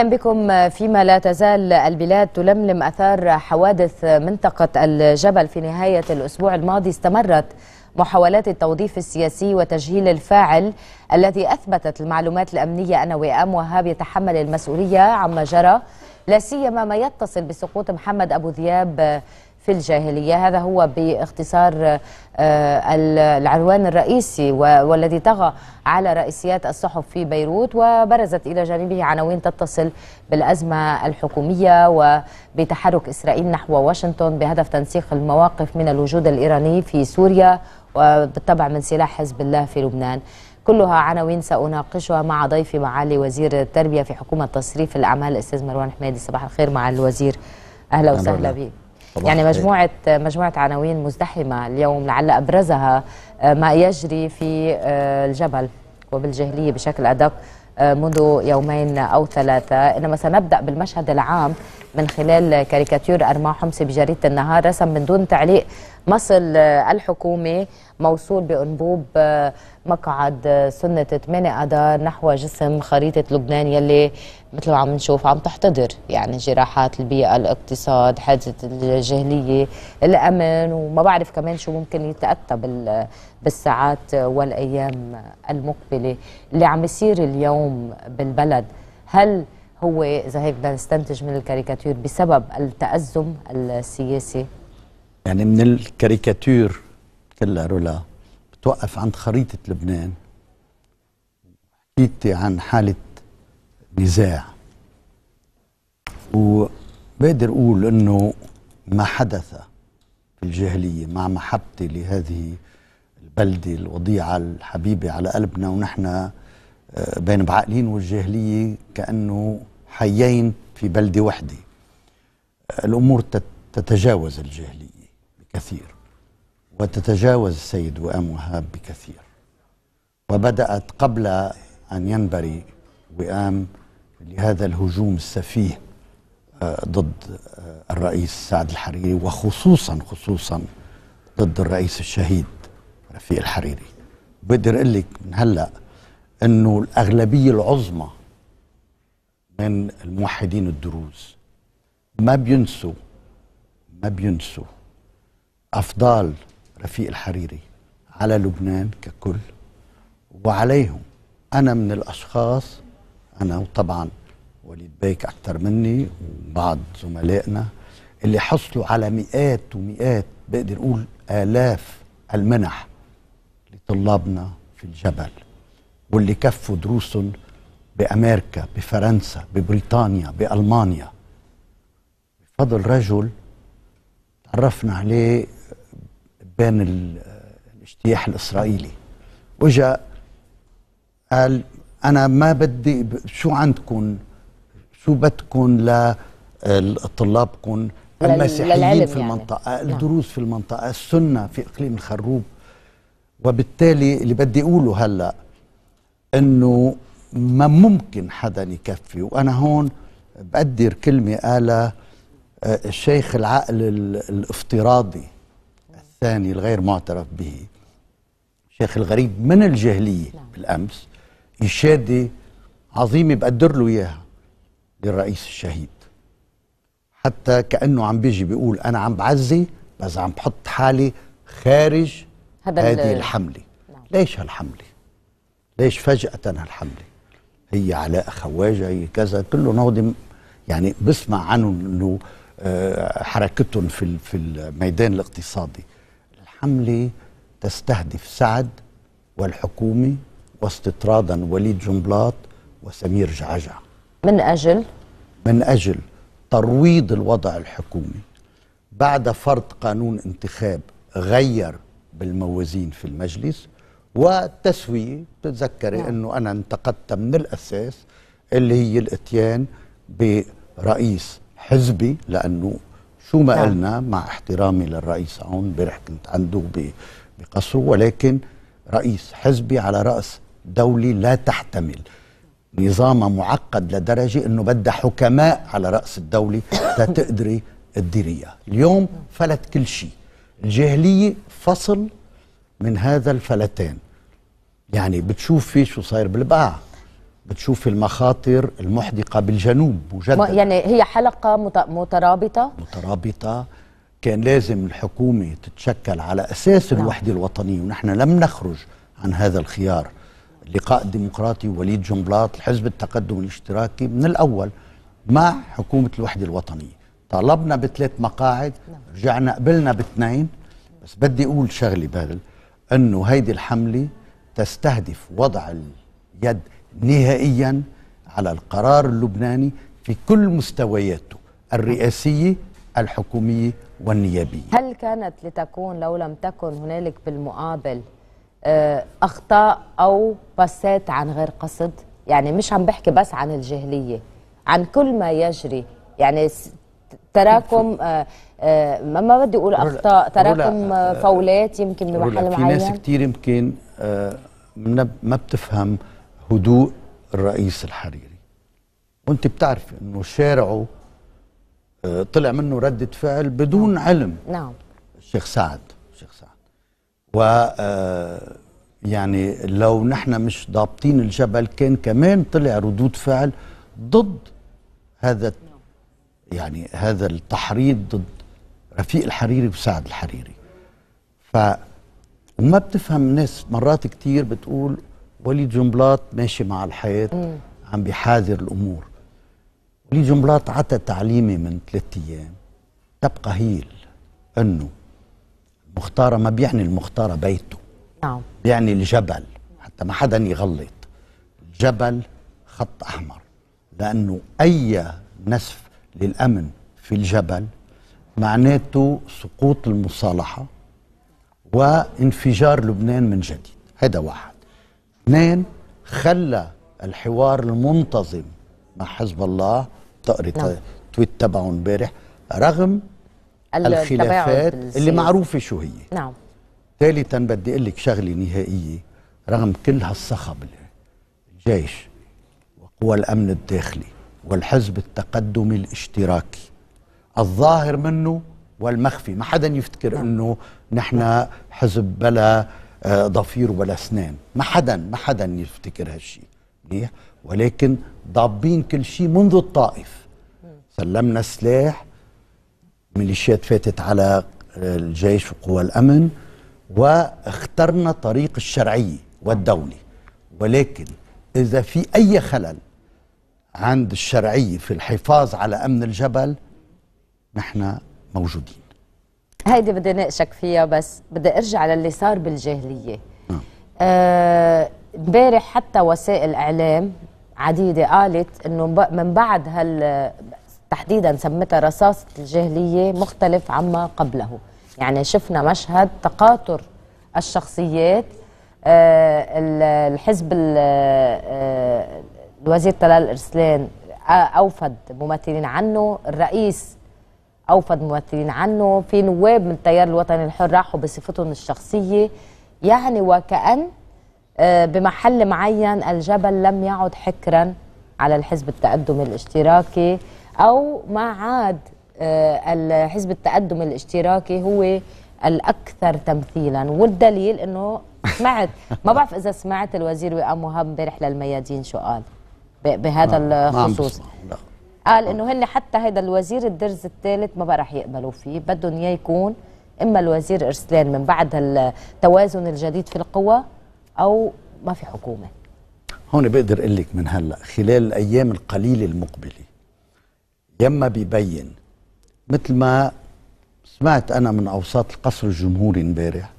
اهلا بكم فيما لا تزال البلاد تلملم اثار حوادث منطقه الجبل في نهايه الاسبوع الماضي استمرت محاولات التوظيف السياسي وتجهيل الفاعل الذي اثبتت المعلومات الامنيه ان وئام وهاب يتحمل المسؤوليه عما جرى لا سيما ما يتصل بسقوط محمد ابو ذياب في الجاهلية هذا هو باختصار آه، العنوان الرئيسي والذي طغى على رئيسيات الصحف في بيروت وبرزت إلى جانبه عناوين تتصل بالأزمة الحكومية وبتحرك إسرائيل نحو واشنطن بهدف تنسيق المواقف من الوجود الإيراني في سوريا وبالطبع من سلاح حزب الله في لبنان كلها عناوين سأناقشها مع ضيفي معالي وزير التربية في حكومة تصريف الأعمال الأستاذ مروان حمادي صباح الخير مع الوزير أهلا وسهلا بك يعني مجموعة مجموعة عناوين مزدحمة اليوم لعل أبرزها آه، ما يجري في آه، الجبل وبالجهلية بشكل أدق آه، منذ يومين أو ثلاثة إنما سنبدأ بالمشهد العام من خلال كاريكاتير أرما حمصي بجريدة النهار رسم من دون تعليق مصل آه، الحكومة موصول بأنبوب آه، مقعد آه، سنة 8 أدار نحو جسم خريطة لبنان يلي مثل ما عم نشوف عم تحتضر يعني جراحات البيئة الاقتصاد حادثة الجهلية الأمن وما بعرف كمان شو ممكن يتأتى بالساعات والأيام المقبلة اللي عم يصير اليوم بالبلد هل هو إذا هيك بدنا نستنتج من الكاريكاتير بسبب التأزم السياسي يعني من الكاريكاتير كلها رولا بتوقف عند خريطة لبنان حكيتي عن حالة نزاع وبقدر أقول أنه ما حدث في الجاهلية مع محبتي لهذه البلدة الوضيعة الحبيبة على قلبنا ونحن بين بعقلين والجاهلية كأنه حيين في بلدة وحدة الأمور تتجاوز الجاهلية بكثير وتتجاوز السيد وئام وهاب بكثير وبدأت قبل أن ينبري وئام لهذا الهجوم السفيه آه، ضد آه، الرئيس سعد الحريري وخصوصا خصوصا ضد الرئيس الشهيد رفيق الحريري بقدر اقول لك من هلا انه الاغلبيه العظمى من الموحدين الدروز ما بينسوا ما بينسوا افضال رفيق الحريري على لبنان ككل وعليهم انا من الاشخاص انا وطبعا وليد بيك اكثر مني وبعض زملائنا اللي حصلوا على مئات ومئات بقدر اقول الاف المنح لطلابنا في الجبل واللي كفوا دروسهم بأمريكا بفرنسا ببريطانيا بألمانيا بفضل رجل تعرفنا عليه بين الاجتياح الإسرائيلي وجاء قال أنا ما بدي شو عندكم شو بدكم لطلابكم المسيحيين في يعني. المنطقة يعني. الدروس في المنطقة السنة في إقليم الخروب وبالتالي اللي بدي أقوله هلأ انه ما ممكن حدا يكفي وانا هون بقدر كلمه قالها آه، الشيخ العقل الافتراضي الثاني الغير معترف به الشيخ الغريب من الجاهليه نعم. بالامس اشاده عظيمه بقدر له اياها للرئيس الشهيد حتى كانه عم بيجي بيقول انا عم بعزي بس عم بحط حالي خارج هذه الحمله نعم. ليش هالحمله ليش فجأة هالحملة هي علاء خواجة هي كذا كله نهضم يعني بسمع عنه انه آه، حركتهم في في الميدان الاقتصادي الحملة تستهدف سعد والحكومة واستطرادا وليد جنبلاط وسمير جعجع من أجل؟ من أجل ترويض الوضع الحكومي بعد فرض قانون انتخاب غير بالموازين في المجلس والتسوية بتتذكري نعم. أنه أنا انتقدتها من الأساس اللي هي الاتيان برئيس حزبي لأنه شو ما نعم. قلنا مع احترامي للرئيس عون امبارح كنت عنده بقصره ولكن رئيس حزبي على رأس دولة لا تحتمل نظامها معقد لدرجة أنه بدها حكماء على رأس الدولة تقدري تديريها اليوم فلت كل شيء الجاهلية فصل من هذا الفلتان يعني بتشوف في شو صاير بالبقاع بتشوف المخاطر المحدقه بالجنوب مجددا يعني هي حلقه مترابطه مترابطه كان لازم الحكومه تتشكل على اساس نعم. الوحده الوطنيه ونحن لم نخرج عن هذا الخيار اللقاء الديمقراطي وليد جنبلاط الحزب التقدم الاشتراكي من الاول مع حكومه الوحده الوطنيه طالبنا بثلاث مقاعد نعم. رجعنا قبلنا باثنين بس بدي اقول شغله بهذا أنه هيدي الحملة تستهدف وضع اليد نهائيا على القرار اللبناني في كل مستوياته الرئاسية الحكومية والنيابية هل كانت لتكون لو لم تكن هنالك بالمقابل آه، أخطاء أو باسات عن غير قصد يعني مش عم بحكي بس عن الجهلية عن كل ما يجري يعني تراكم آه، آه، ما بدي اقول اخطاء تراكم آه، فاولات يمكن بمحل معين في ناس كثير يمكن آه، ما بتفهم هدوء الرئيس الحريري وانت بتعرف انه شارعه طلع منه ردة فعل بدون نعم. علم نعم الشيخ سعد الشيخ سعد و يعني لو نحن مش ضابطين الجبل كان كمان طلع ردود فعل ضد هذا نعم. يعني هذا التحريض ضد رفيق الحريري وسعد الحريري ف وما بتفهم الناس مرات كتير بتقول وليد جنبلاط ماشي مع الحياة مم. عم بيحاذر الأمور وليد جنبلاط عطى تعليمي من ثلاثة أيام تبقى هيل أنه المختارة ما بيعني المختارة بيته نعم بيعني الجبل حتى ما حدا يغلط الجبل خط أحمر لأنه أي نسف للأمن في الجبل معناته سقوط المصالحة وانفجار لبنان من جديد هذا واحد اثنين خلى الحوار المنتظم مع حزب الله تقري نعم. تويت تبعه امبارح رغم الخلافات اللي معروفه شو هي نعم ثالثا بدي اقول لك شغله نهائيه رغم كل هالصخب الجيش وقوى الامن الداخلي والحزب التقدمي الاشتراكي الظاهر منه والمخفي ما حدا يفتكر نعم. انه نحن حزب بلا آه، ضفير ولا اسنان ما حدا ما حدا يفتكر هالشيء منيح ولكن ضابين كل شيء منذ الطائف سلمنا السلاح ميليشيات فاتت على آه، الجيش وقوى الامن واخترنا طريق الشرعيه والدولي ولكن اذا في اي خلل عند الشرعيه في الحفاظ على امن الجبل نحن موجودين هيدي بدي ناقشك فيها بس بدي ارجع للي صار بالجاهليه آه. آه، امبارح آه حتى وسائل اعلام عديده قالت انه من بعد هال تحديدا سمتها رصاصه الجاهليه مختلف عما قبله يعني شفنا مشهد تقاطر الشخصيات آه الحزب آه، الوزير طلال ارسلان اوفد ممثلين عنه الرئيس أوفد ممثلين عنه في نواب من التيار الوطني الحر راحوا بصفتهم الشخصية يعني وكأن آه، بمحل معين الجبل لم يعد حكرا على الحزب التقدم الاشتراكي أو ما عاد آه، الحزب التقدم الاشتراكي هو الأكثر تمثيلا والدليل أنه سمعت ما بعرف إذا سمعت الوزير وئام وهاب امبارح للميادين شو قال بهذا نعم، نعم، الخصوص قال انه هن حتى هذا الوزير الدرز الثالث ما بقى رح يقبلوا فيه بدهم اياه يكون اما الوزير ارسلان من بعد التوازن الجديد في القوى او ما في حكومه هون بقدر اقول لك من هلا خلال الايام القليله المقبله يما بيبين مثل ما سمعت انا من اوساط القصر الجمهوري امبارح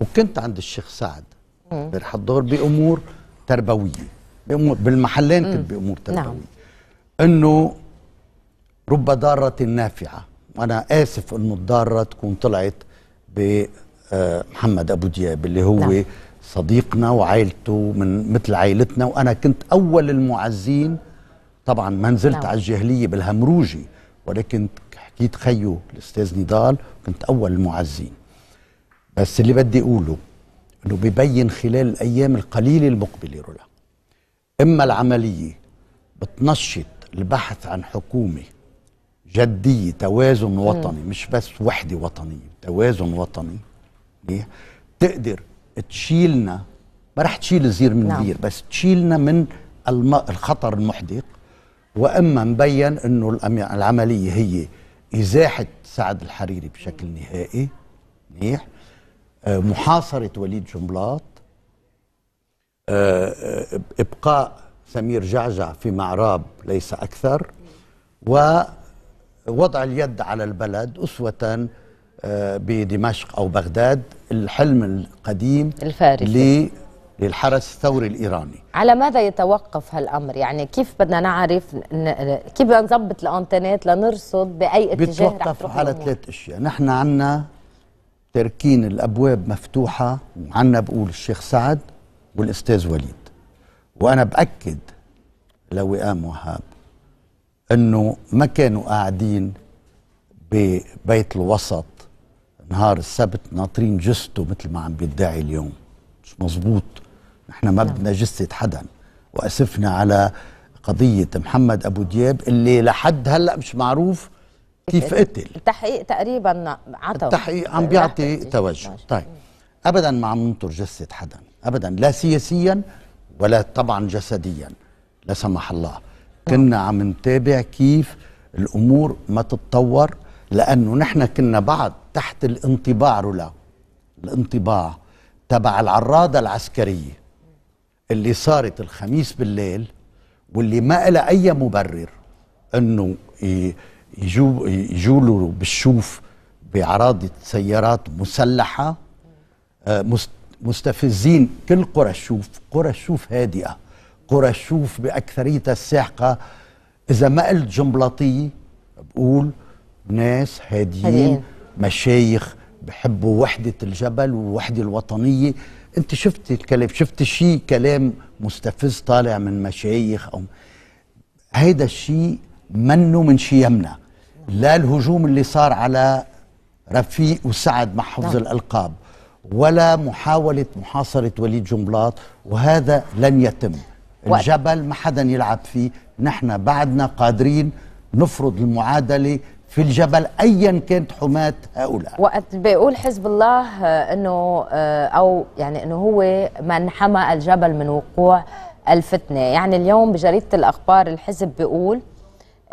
وكنت عند الشيخ سعد امبارح الظهر بامور تربويه بامور بالمحلين كنت بامور نعم. تربويه نعم. انه رب ضارة نافعة وأنا آسف أنه الضارة تكون طلعت بمحمد آه، أبو دياب اللي هو نعم. صديقنا وعائلته من مثل عائلتنا وأنا كنت أول المعزين طبعا ما نزلت نعم. على الجاهلية بالهمروجي ولكن حكيت خيو الأستاذ نضال كنت أول المعزين بس اللي بدي أقوله أنه ببين خلال الأيام القليلة المقبلة رولا إما العملية بتنشط البحث عن حكومه جدية توازن وطني مش بس وحدة وطنية توازن وطني ليه؟ تقدر تشيلنا ما رح تشيل زير من نعم. بس تشيلنا من الخطر المحدق واما مبين انه العمليه هي ازاحه سعد الحريري بشكل نهائي منيح آه، محاصره وليد جنبلاط آه، آه، ابقاء سمير جعجع في معراب ليس اكثر و وضع اليد على البلد أسوة آه، بدمشق أو بغداد الحلم القديم الفارسي للحرس الثوري الإيراني على ماذا يتوقف هالأمر يعني كيف بدنا نعرف كيف بدنا نظبط الأنتنات لنرصد بأي اتجاه بتوقف على ثلاث أشياء نحن عنا تركين الأبواب مفتوحة وعندنا بقول الشيخ سعد والأستاذ وليد وأنا بأكد لوئام وهاب انه ما كانوا قاعدين ببيت الوسط نهار السبت ناطرين جثته مثل ما عم بيدعي اليوم مش مزبوط نحن ما نعم. بدنا جثه حدا واسفنا على قضيه محمد ابو دياب اللي لحد هلا مش معروف كيف إيه، قتل التحقيق تقريبا عطى التحقيق عم بيعطي توجه طيب ابدا ما عم ننطر جثه حدا ابدا لا سياسيا ولا طبعا جسديا لا سمح الله كنا عم نتابع كيف الامور ما تتطور لانه نحن كنا بعد تحت الانطباع رولا الانطباع تبع العرادة العسكريه اللي صارت الخميس بالليل واللي ما لها اي مبرر انه يجوا يجوا بالشوف بعراضه سيارات مسلحه آه، مستفزين كل قرى الشوف قرى الشوف هادئه قرشوف باكثريتها الساحقه اذا ما قلت جنبلاطيه بقول ناس هاديين, مشايخ بحبوا وحده الجبل والوحده الوطنيه انت شفت الكلام شفت شيء كلام مستفز طالع من مشايخ او هيدا الشيء منه من شيمنا لا الهجوم اللي صار على رفيق وسعد مع حفظ نعم. الالقاب ولا محاوله محاصره وليد جنبلاط وهذا لن يتم الجبل ما حدا يلعب فيه نحن بعدنا قادرين نفرض المعادلة في الجبل أيا كانت حماة هؤلاء وقت بيقول حزب الله آه، أنه آه، أو يعني أنه هو من حمى الجبل من وقوع الفتنة يعني اليوم بجريدة الأخبار الحزب بيقول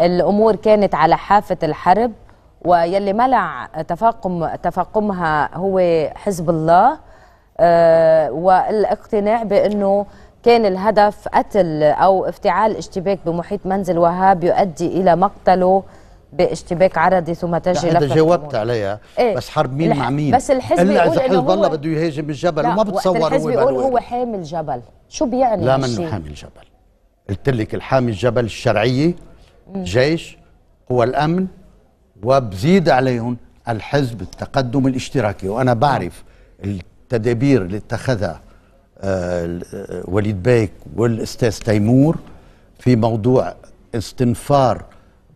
الأمور كانت على حافة الحرب ويلي منع تفاقم تفاقمها هو حزب الله آه، والاقتناع بأنه كان الهدف قتل أو افتعال اشتباك بمحيط منزل وهاب يؤدي إلى مقتله باشتباك عرضي ثم تجي لفه جاوبت عليها إيه؟ بس حرب مين مع مين بس الحزب الا اذا حزب الله بده يهاجم الجبل وما بتصور الحزب هو الحزب هو حامل جبل شو بيعني لا منه حامل جبل قلت لك الحامي الجبل الشرعيه جيش قوى الامن وبزيد عليهم الحزب التقدم الاشتراكي وانا بعرف التدابير اللي اتخذها آه، وليد بايك والاستاذ تيمور في موضوع استنفار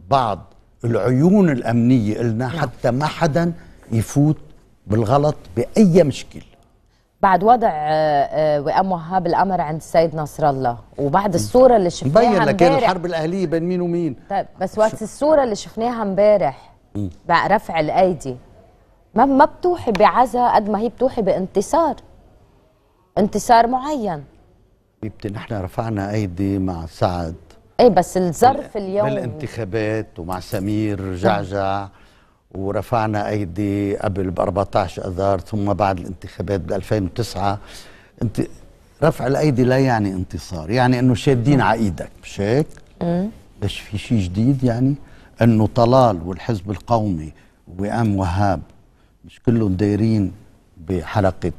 بعض العيون الامنيه لنا نعم. حتى ما حدا يفوت بالغلط باي مشكل بعد وضع آه، آه، وئام وهاب الامر عند السيد نصر الله وبعد الصوره اللي شفناها امبارح مبين لك إيه، الحرب الاهليه بين مين ومين طيب بس وقت الصوره اللي شفناها امبارح رفع الايدي ما ما بتوحي بعزاء قد ما هي بتوحي بانتصار انتصار معين يمكن طيب، نحن رفعنا ايدي مع سعد اي بس الظرف اليوم بالانتخابات ومع سمير جعجع ورفعنا ايدي قبل ب 14 اذار ثم بعد الانتخابات ب 2009 انت رفع الايدي لا يعني انتصار يعني انه شادين على ايدك مش هيك؟ بس في شيء جديد يعني انه طلال والحزب القومي وام وهاب مش كلهم دايرين بحلقه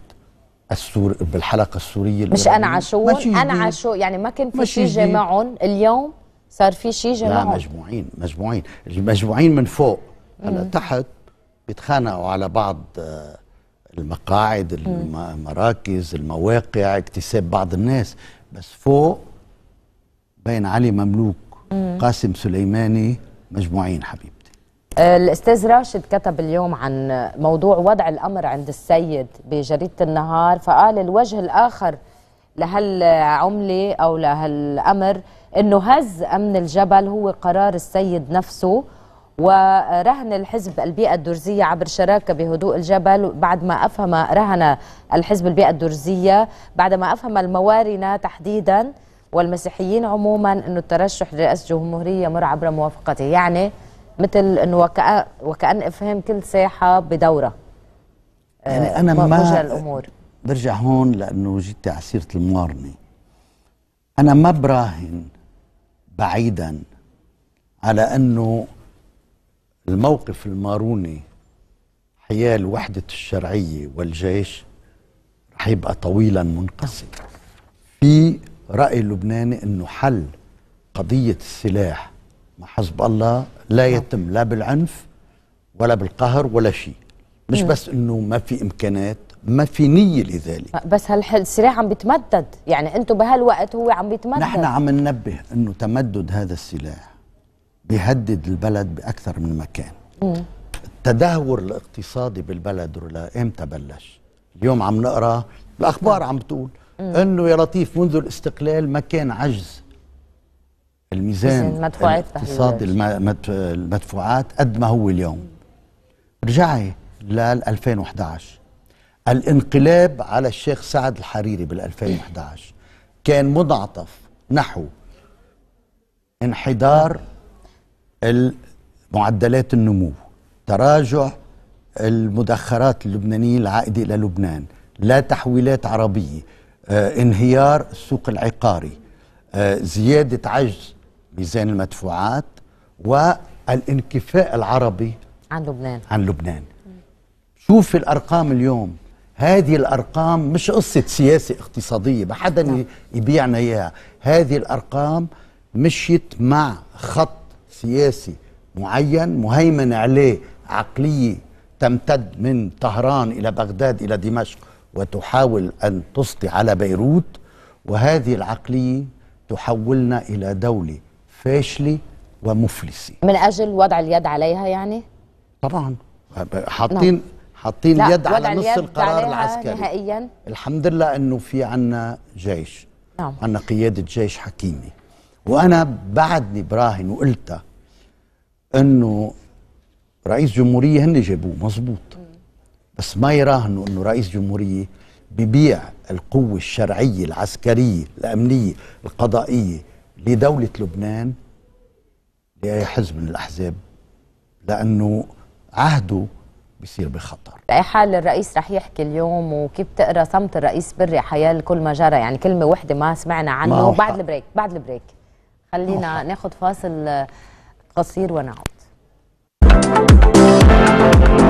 السور بالحلقه السوريه مش انا عاشور انا عاشو يعني ما كان في شيء جمعهم اليوم صار في شيء جمعهم لا مجموعين مجموعين المجموعين من فوق هلا تحت بيتخانقوا على بعض آه، المقاعد المراكز المواقع اكتساب بعض الناس بس فوق بين علي مملوك قاسم سليماني مجموعين حبيبي الأستاذ راشد كتب اليوم عن موضوع وضع الأمر عند السيد بجريدة النهار فقال الوجه الآخر لهالعملة أو لهالأمر أنه هز أمن الجبل هو قرار السيد نفسه ورهن الحزب البيئة الدرزية عبر شراكة بهدوء الجبل بعد ما أفهم رهن الحزب البيئة الدرزية بعد ما أفهم الموارنة تحديدا والمسيحيين عموما أنه الترشح لرئاسة جمهورية مر عبر موافقته يعني مثل انه وكأ وكأن افهام كل ساحه بدوره يعني آه، انا ما الامور برجع هون لانه جيت على سيره المقارنه انا ما براهن بعيدا على انه الموقف الماروني حيال وحدة الشرعية والجيش رح يبقى طويلا منقسم في رأي اللبناني أنه حل قضية السلاح حزب الله لا نعم. يتم لا بالعنف ولا بالقهر ولا شيء مش بس انه ما في امكانات ما في نية لذلك آه، بس هالسلاح عم بيتمدد يعني انتم بهالوقت هو عم بيتمدد نحن عم ننبه انه تمدد هذا السلاح بيهدد البلد باكثر من مكان مم. التدهور الاقتصادي بالبلد ولا امتى بلش اليوم عم نقرا الاخبار نعم. مم. عم بتقول انه يا لطيف منذ الاستقلال ما كان عجز الميزان اقتصاد المدفوعات قد ما هو اليوم رجعي لل 2011 الانقلاب على الشيخ سعد الحريري بال 2011 كان منعطف نحو انحدار معدلات النمو تراجع المدخرات اللبنانية العائدة إلى لبنان لا تحويلات عربية آه، انهيار السوق العقاري آه، زيادة عجز ميزان المدفوعات والانكفاء العربي عن لبنان عن لبنان شوف الارقام اليوم هذه الارقام مش قصه سياسه اقتصاديه ما حدا نعم. يبيعنا اياها هذه الارقام مشيت مع خط سياسي معين مهيمن عليه عقليه تمتد من طهران الى بغداد الى دمشق وتحاول ان تسطي على بيروت وهذه العقليه تحولنا الى دوله فاشلي ومفلسي من اجل وضع اليد عليها يعني طبعا نعم. حاطين حاطين يد على نص القرار العسكري نهائيا الحمد لله انه في عنا جيش نعم عنا قياده جيش حكيمه وانا بعدني براهن وقلتها انه رئيس جمهوريه هن جابوه مزبوط بس ما يراهنوا انه رئيس جمهوريه ببيع القوه الشرعيه العسكريه الامنيه القضائيه لدولة لبنان لأي حزب من الأحزاب لأنه عهده بيصير بخطر بأي حال الرئيس رح يحكي اليوم وكيف بتقرا صمت الرئيس بري حيال كل ما جرى يعني كلمه وحده ما سمعنا عنه ما بعد البريك بعد البريك خلينا ناخذ فاصل قصير ونعود